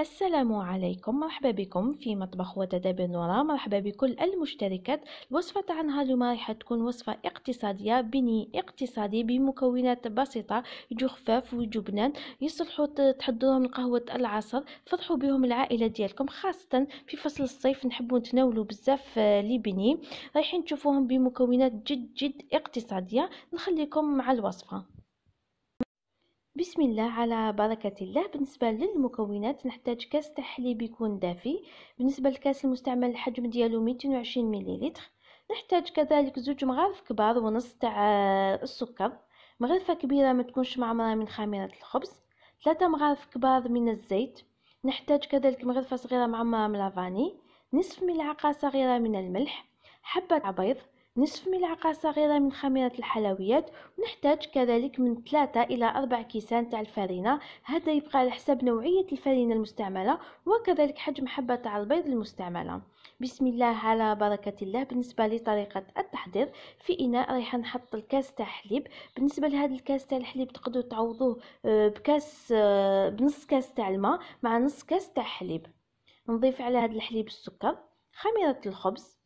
السلام عليكم مرحبا بكم في مطبخ وتدابير نورا مرحبا بكل المشتركات الوصفة عنها اليوم راح تكون وصفة اقتصادية بني اقتصادي بمكونات بسيطة يجو خفاف ويجو بنان يصلحوا تحضروهم لقهوة العصر فرحوا بهم العائلة ديالكم خاصة في فصل الصيف نحبوا نتناولوا بزاف آه، لي بني رايحين تشوفوهم بمكونات جد جد اقتصادية نخليكم مع الوصفة بسم الله على بركة الله بالنسبة للمكونات نحتاج كاس تاع حليب يكون دافي بالنسبة للكاس المستعمل الحجم ديالو 220 مليلتر نحتاج كذلك زوج مغارف كبار ونص تاع آه، السكر مغرفة كبيرة ما تكونش معمرة من خميرة الخبز ثلاثة مغارف كبار من الزيت نحتاج كذلك مغرفة صغيرة معمرة من الفاني نصف ملعقة صغيرة من الملح حبة عبيض نصف ملعقة صغيرة من خميرة الحلويات ونحتاج كذلك من 3 إلى 4 كيسان تاع الفرينة هذا يبقى على حسب نوعية الفرينة المستعملة وكذلك حجم حبة تاع البيض المستعملة بسم الله على بركة الله بالنسبة لطريقة التحضير في إناء رايحة نحط الكاس تاع حليب بالنسبة لهذا الكاس تاع الحليب تقدروا تعوضوه آه، بكاس آه، بنص كاس تاع الماء مع نص كاس تاع حليب نضيف على هذا الحليب السكر خميرة الخبز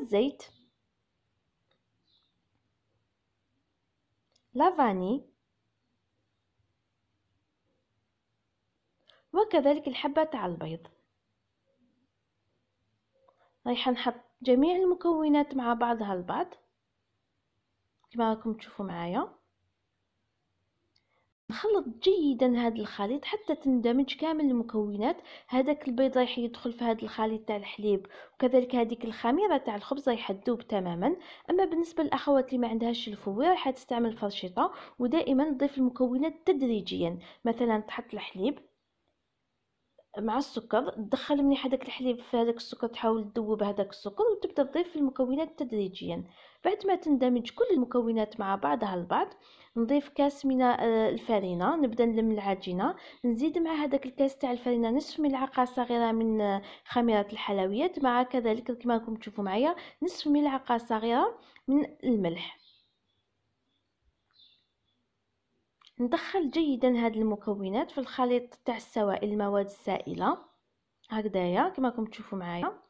الزيت لافاني وكذلك الحبة تاع البيض رايحة نحط جميع المكونات مع بعضها البعض كما راكم تشوفوا معايا نخلط جيدا هذا الخليط حتى تندمج كامل المكونات هذاك البيض راح يدخل في هذا الخليط تاع الحليب وكذلك هذيك الخميره تاع الخبز راح تذوب تماما اما بالنسبه للاخوات اللي ما عندهاش الفوي راح تستعمل فرشيطه ودائما تضيف المكونات تدريجيا مثلا تحط الحليب مع السكر تدخل مليح هذاك الحليب في هذاك السكر تحاول تذوب هذاك السكر وتبدا تضيف المكونات تدريجيا بعد ما تندمج كل المكونات مع بعضها البعض نضيف كاس من آه، الفرينه نبدا نلم العجينه نزيد مع هذاك الكاس تاع الفرينه نصف ملعقه صغيره من آه، خميره الحلويات مع كذلك كما راكم تشوفوا معايا نصف ملعقه صغيره من الملح ندخل جيدا هاد المكونات في الخليط تاع السوائل المواد السائله هكذايا كما راكم تشوفوا معايا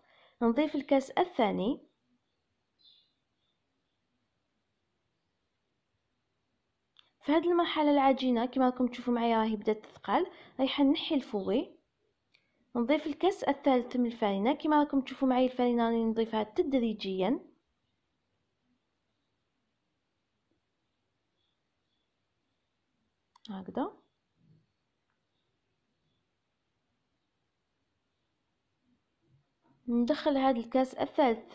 نضيف الكاس الثاني في هذه المرحله العجينه كما راكم تشوفوا معايا راهي بدات تثقل رايحه نحي الفوي نضيف الكاس الثالث من الفرينه كما راكم تشوفوا معايا الفرينه راني نضيفها تدريجيا هكذا ندخل هذا الكاس الثالث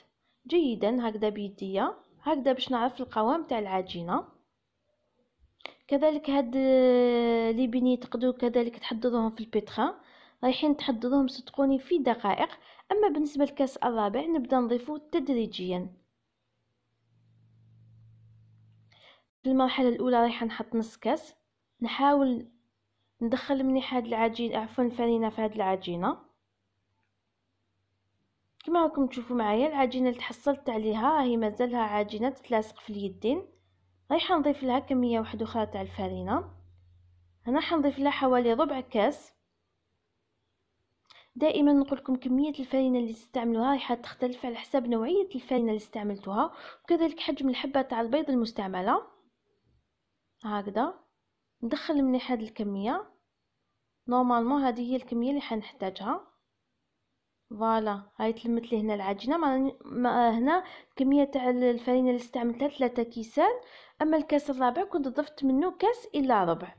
جيدا هكذا بيديا هكذا باش نعرف القوام تاع العجينه كذلك هاد آه، لي بيني تقدروا كذلك تحضروهم في البيتخان رايحين تحضروهم صدقوني في دقائق اما بالنسبه للكاس الرابع نبدا نضيفو تدريجيا في المرحله الاولى رايحه نحط نص كاس نحاول ندخل مليح هاد العجين عفوا الفرينه في هاد العجينه كما راكم تشوفوا معايا العجينه اللي تحصلت عليها هي مازالها عجينه تتلاصق في اليدين رايحة نضيف لها كمية واحد أخرى تاع الفرينة هنا حنضيف لها حوالي ربع كاس دائما نقول لكم كميه الفرينه اللي تستعملوها رايحة تختلف على حسب نوعيه الفرينه اللي استعملتوها وكذلك حجم الحبه تاع البيض المستعمله هكذا ندخل مليح هاد الكميه نورمالمون هذه هي الكميه اللي حنحتاجها فوالا هاي تلمت لي هنا العجينه ما هنا الكميه تاع الفرينه اللي استعملتها ثلاثة كيسان أما الكاس الرابع كنت ضفت منه كاس إلا ربع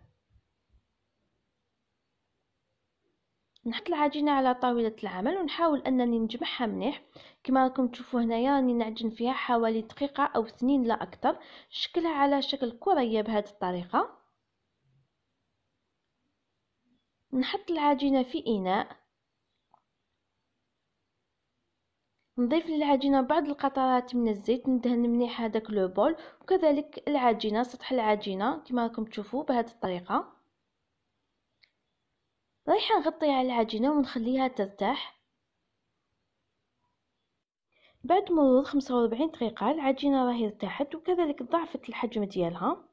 نحط العجينة على طاولة العمل ونحاول أنني نجمعها منيح كما راكم تشوفوا هنايا راني نعجن فيها حوالي دقيقة أو اثنين لا أكثر شكلها على شكل كرية بهذه الطريقة نحط العجينة في إناء نضيف للعجينه بعض القطرات من الزيت ندهن مليح هذاك لو بول وكذلك العجينه سطح العجينه كما راكم تشوفوا بهذه الطريقه رايحه نغطي على العجينه ونخليها ترتاح بعد مرور 45 دقيقه العجينه راهي ارتاحت وكذلك ضعفت الحجم ديالها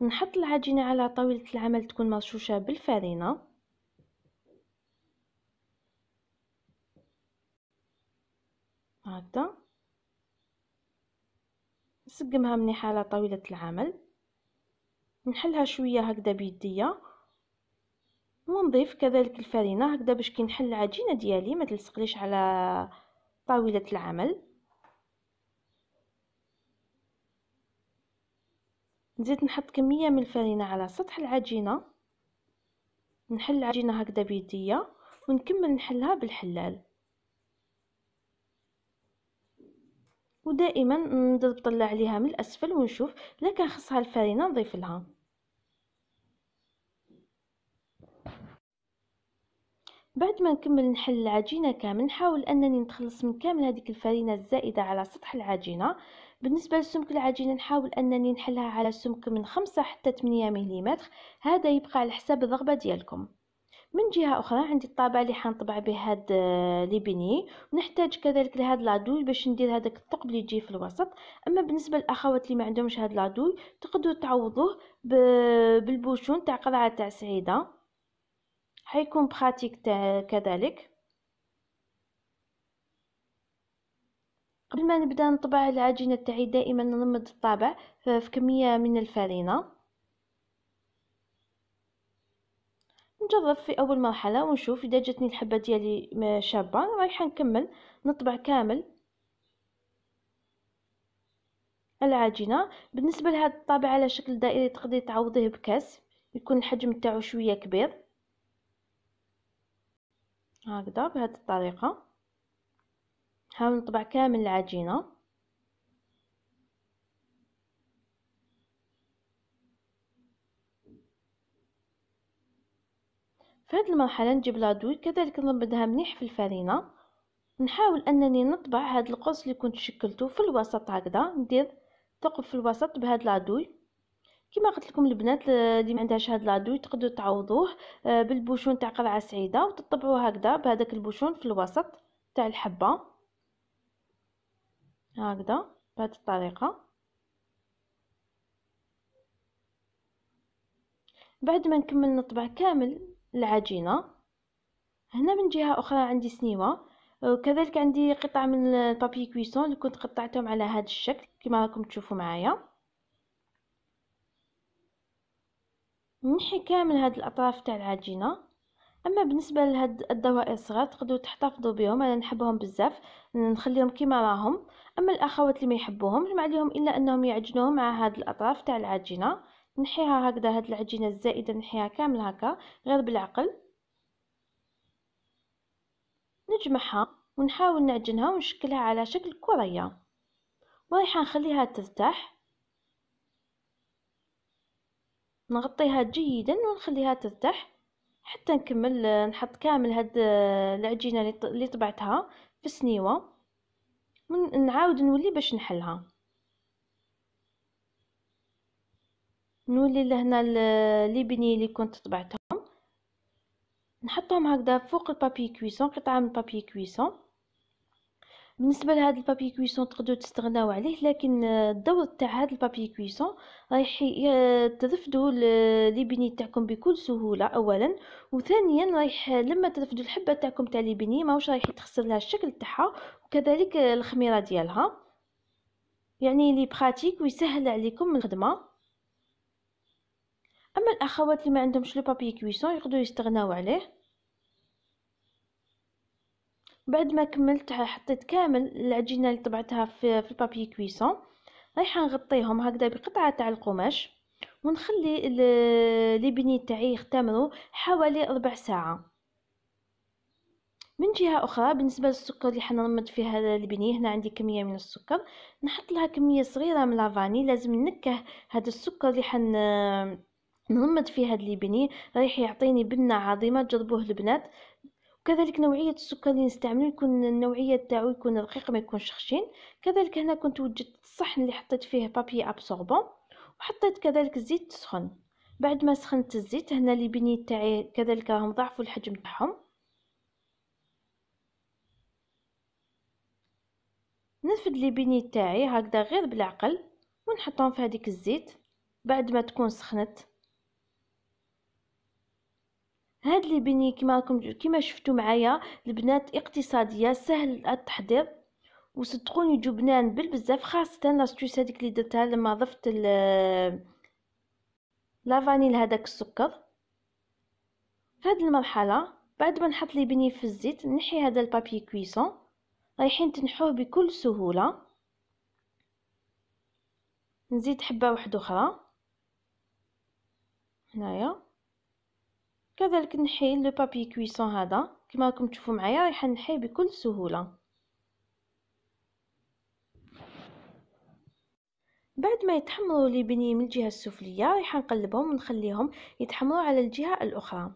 نحط العجينه على طاوله العمل تكون مرشوشه بالفارينه هكذا نسقمها مليحه على طاوله العمل نحلها شويه هكذا بيديه ونضيف كذلك الفرينه هكذا باش كي نحل العجينه ديالي ما تلصقليش على طاوله العمل نزيد نحط كميه من الفرينه على سطح العجينه نحل العجينه هكذا بيديه ونكمل نحلها بالحلال ودائما نبدا نطلع عليها من الاسفل ونشوف الا كان خصها الفرينه نضيف لها بعد ما نكمل نحل العجينه كامل نحاول انني نتخلص من كامل هذيك الفرينه الزائده على سطح العجينه بالنسبه لسمك العجينه نحاول انني نحلها على سمك من 5 حتى 8 ملم هذا يبقى على حساب الرغبه ديالكم من جهة أخرى عندي الطابعة اللي حنطبع به هاد آه، ليبيني ونحتاج كذلك لهاد لادوي باش ندير هذاك الثقب اللي يجي في الوسط أما بالنسبة للأخوات اللي ما عندهمش هاد لادوي تقدروا تعوضوه بالبوشون تاع قرعه تاع سعيدة حيكون بخاتيك تاع كذلك قبل ما نبدا نطبع العجينه تاعي دائما نمد الطابع آه، في كميه من الفرينه نجرب في اول مرحله ونشوف اذا جاتني الحبه ديالي شابه رايحه نكمل نطبع كامل العجينه بالنسبه لهاد الطابع على شكل دائري تقدري تعوضيه بكاس يكون الحجم تاعو شويه كبير هكذا بهذه الطريقه نحاول نطبع كامل العجينه في هذه المرحله نجيب لادوي كذلك نبدها مليح في الفرينه نحاول انني نطبع هذا القوس اللي كنت شكلته في الوسط هكذا ندير ثقب في الوسط بهاد لادوي كما قلت لكم البنات اللي ما عندهاش هاد لادوي تقدروا تعوضوه آه، بالبوشون تاع قرعه سعيده وتطبعوه هكذا بهذاك البوشون في الوسط تاع الحبه هكذا بهذه الطريقه بعد ما نكمل نطبع كامل العجينه هنا من جهه اخرى عندي سنيوه وكذلك أه، عندي قطع من البابي كويسون اللي كنت قطعتهم على هذا الشكل كما راكم تشوفوا معايا نحي كامل هاد الاطراف تاع العجينه اما بالنسبه لهاد الدوائر الصغار تقدروا تحتفظوا بهم انا نحبهم بزاف نخليهم كما راهم اما الاخوات اللي ما يحبوهم ما عليهم الا انهم يعجنوهم مع هاد الاطراف تاع العجينه نحيها هكذا هاد العجينه الزائده نحيها كامل هكا غير بالعقل نجمعها ونحاول نعجنها ونشكلها على شكل كريه ورايحه نخليها ترتاح نغطيها جيدا ونخليها ترتاح حتى نكمل نحط كامل هاد آه، العجينه اللي طبعتها في السنيوه نعاود نولي باش نحلها نولي لهنا لي اللي كنت طبعتهم نحطهم هكذا فوق البابي كويسون قطعه من البابي كويسون بالنسبه لهاد البابي كويسون تقدروا تستغناو عليه لكن الضوء تاع هاد البابي كويسون رايح ترفدوا لي تاعكم بكل سهوله اولا وثانيا رايح لما ترفدوا الحبه تاعكم تاع لي بني ماهوش رايح تخسر لها الشكل تاعها وكذلك الخميره ديالها يعني لي براتيك ويسهل عليكم الخدمه اما الاخوات اللي ما عندهمش لو بابي كويسون يقدروا يستغناو عليه بعد ما كملت حطيت كامل العجينه اللي طبعتها في في البابي كويسون رايحه نغطيهم هكذا بقطعه تاع القماش ونخلي لي تاعي يختمروا حوالي ربع ساعه من جهه اخرى بالنسبه للسكر اللي حنرمد فيه هذا البني هنا عندي كميه من السكر نحط لها كميه صغيره من لافاني لازم نكه هذا السكر اللي حن نغمد فيه هاد البني رايح يعطيني بنة عظيمة تجربوه البنات كذلك نوعيه السكر اللي نستعمله يكون النوعيه تاعو يكون رقيق ما يكونش خشين كذلك هنا كنت وجدت الصحن اللي حطيت فيه بابي ابسوربون وحطيت كذلك الزيت تسخن بعد ما سخنت الزيت هنا لي بني تاعي كذلك راهم ضعفوا الحجم تاعهم نفد لي بني تاعي هكذا غير بالعقل ونحطهم في هذيك الزيت بعد ما تكون سخنت هاد لي بيني كما راكم كما شفتوا معايا البنات اقتصاديه سهل التحضير وصدقوني يجو بنان بالبزاف خاصه لاستوس هذيك اللي درتها لما ضفت لا فانيل هذاك السكر في هاد المرحله بعد ما نحط لي بني في الزيت نحي هذا البابي كويسون رايحين تنحوه بكل سهوله نزيد حبه واحده اخرى هنايا كذلك نحي لو بابي كويسون هذا كما راكم تشوفوا معايا رايح نحيه بكل سهوله بعد ما يتحمروا لي بني من الجهه السفليه رايح نقلبهم ونخليهم يتحمروا على الجهه الاخرى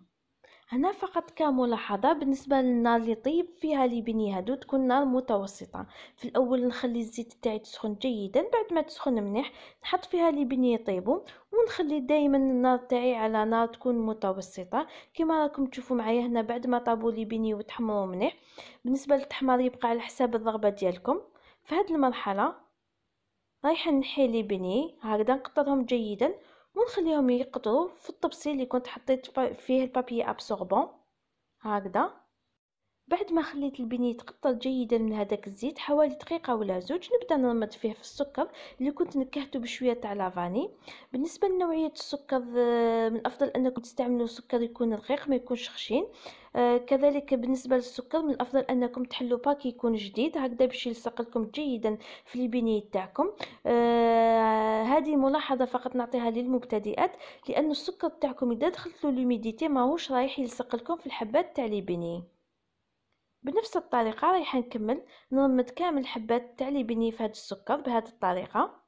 هنا فقط كملاحظة بالنسبة للنار اللي طيب فيها بني هادو تكون نار متوسطة في الأول نخلي الزيت تاعي تسخن جيدا بعد ما تسخن مليح نحط فيها بني يطيبوا ونخلي دائما النار تاعي على نار تكون متوسطة كما راكم تشوفوا معايا هنا بعد ما طابوا بني وتحمروا مليح بالنسبة للتحمر يبقى على حساب الرغبة ديالكم في هذه المرحلة رايحة نحي بني هكذا نقطرهم جيدا ونخليهم يقطرو في الطبسيل اللي كنت حطيت فيه البابي ابسوربون هكذا بعد ما خليت البنية تقطر جيدا من هذاك الزيت حوالي دقيقة ولا زوج نبدا نرمد فيه في السكر اللي كنت نكهته بشوية تاع لافاني بالنسبة لنوعية السكر آه، من الأفضل أنكم تستعملوا سكر يكون رقيق ما يكونش خشين آه، كذلك بالنسبة للسكر من الأفضل أنكم تحلوا باك يكون جديد هكذا باش يلصق لكم جيدا في البنية تاعكم آه، هذه ملاحظة فقط نعطيها للمبتدئات لأن السكر تاعكم إذا دخلت له ماهوش رايح يلصق لكم في الحبات تاع البنية بنفس الطريقة رايحة نكمل نرمد كامل الحبات تاع لي بني في هذا السكر بهذه الطريقة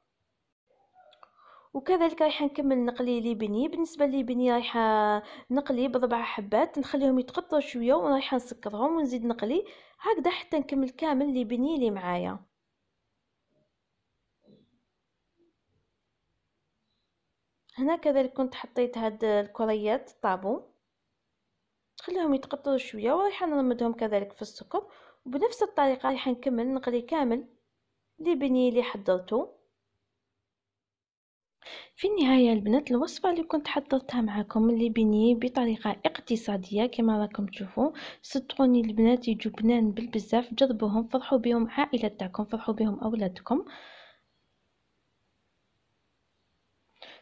وكذلك رايحة نكمل نقلي لي بني بالنسبة لي بني رايح نقلي بربع حبات نخليهم يتقطروا شوية ورايح نسكرهم ونزيد نقلي هكذا حتى نكمل كامل لي بني لي معايا هنا كذلك كنت حطيت هاد الكريات طابو تخليهم يتقطروا شويه ورايحه نرمدهم كذلك في السكر وبنفس الطريقه رايحه نكمل نقلي كامل لي بني اللي حضرته في النهايه البنات الوصفه اللي كنت حضرتها معكم اللي بني بطريقه اقتصاديه كما راكم تشوفوا صدقوني البنات يجوا بنان بالبزاف جربوهم فرحوا بهم عائلتكم تاعكم فرحوا بهم اولادكم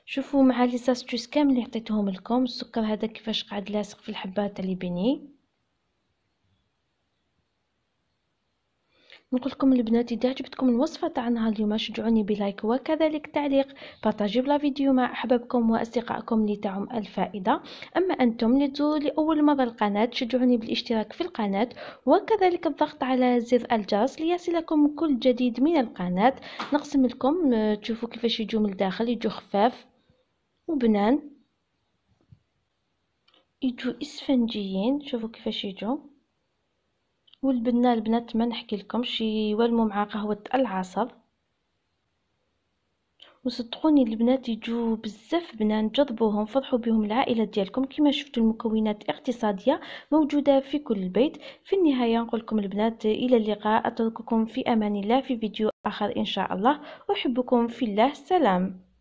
شوفوا مع لي ساستوس كامل اللي عطيتهم لكم السكر هذا كيفاش قعد لاصق في الحبات تاع لي بيني نقول لكم البنات اذا عجبتكم الوصفه تاع نهار اليوم شجعوني بلايك وكذلك تعليق بارطاجيو لا فيديو مع احبابكم واصدقائكم اللي تعم الفائده اما انتم اللي تزوروا لاول مره القناه شجعوني بالاشتراك في القناه وكذلك الضغط على زر الجرس ليصلكم كل جديد من القناه نقسم لكم آه، تشوفوا كيفاش يجوا من الداخل يجوا خفاف وبنان يجو اسفنجيين شوفوا كيفاش يجو والبنان البنات ما نحكي شي يوالمو مع قهوة العصر وصدقوني البنات يجو بزاف بنان جذبوهم فرحوا بهم العائلة ديالكم كما شفتوا المكونات اقتصادية موجودة في كل بيت في النهاية نقول لكم البنات إلى اللقاء أترككم في أمان الله في فيديو آخر إن شاء الله أحبكم في الله سلام